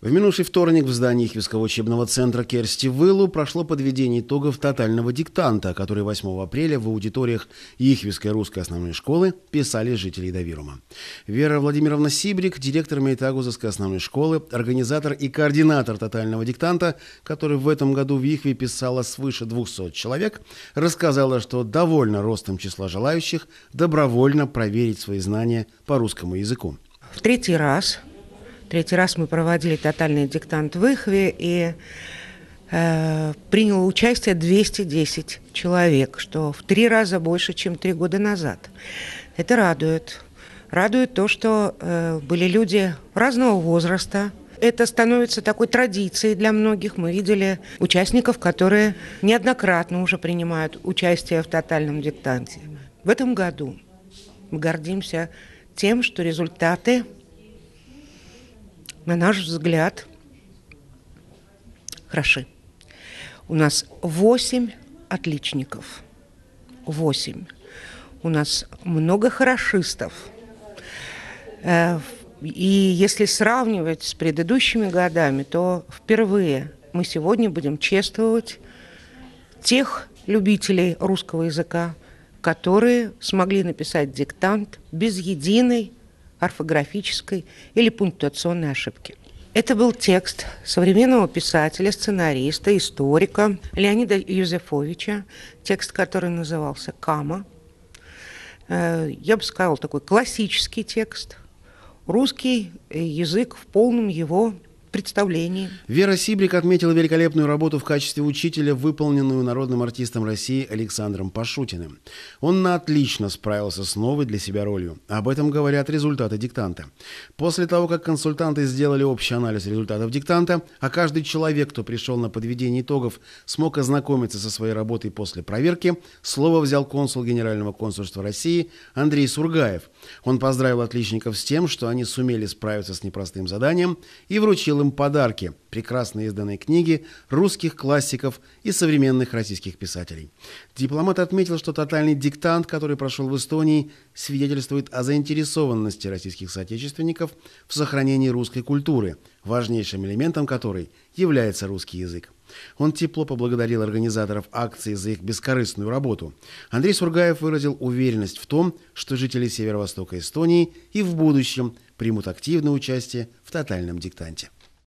В минувший вторник в здании Хивского учебного центра Керсти Вылу прошло подведение итогов тотального диктанта, который 8 апреля в аудиториях Ихвисской русской основной школы писали жители Давирума. Вера Владимировна Сибрик, директор Мейтагузовской основной школы, организатор и координатор тотального диктанта, который в этом году в Ихве писала свыше 200 человек, рассказала, что довольна ростом числа желающих добровольно проверить свои знания по русскому языку. В третий раз Третий раз мы проводили тотальный диктант в Ихве, и э, приняло участие 210 человек, что в три раза больше, чем три года назад. Это радует. Радует то, что э, были люди разного возраста, это становится такой традицией для многих. Мы видели участников, которые неоднократно уже принимают участие в тотальном диктанте. В этом году мы гордимся тем, что результаты на наш взгляд, хороши. У нас восемь отличников. восемь. У нас много хорошистов. Э, и если сравнивать с предыдущими годами, то впервые мы сегодня будем чествовать тех любителей русского языка, которые смогли написать диктант без единой орфографической или пунктуационной ошибки. Это был текст современного писателя, сценариста, историка Леонида Юзефовича, текст, который назывался «Кама». Э, я бы сказала, такой классический текст, русский язык в полном его представлений. Вера Сибрик отметила великолепную работу в качестве учителя, выполненную народным артистом России Александром Пашутиным. Он на отлично справился с новой для себя ролью. Об этом говорят результаты диктанта. После того, как консультанты сделали общий анализ результатов диктанта, а каждый человек, кто пришел на подведение итогов, смог ознакомиться со своей работой после проверки, слово взял консул Генерального консульства России Андрей Сургаев. Он поздравил отличников с тем, что они сумели справиться с непростым заданием и вручил им подарки – прекрасно изданные книги русских классиков и современных российских писателей. Дипломат отметил, что тотальный диктант, который прошел в Эстонии, свидетельствует о заинтересованности российских соотечественников в сохранении русской культуры, важнейшим элементом которой является русский язык. Он тепло поблагодарил организаторов акции за их бескорыстную работу. Андрей Сургаев выразил уверенность в том, что жители северо-востока Эстонии и в будущем примут активное участие в тотальном диктанте.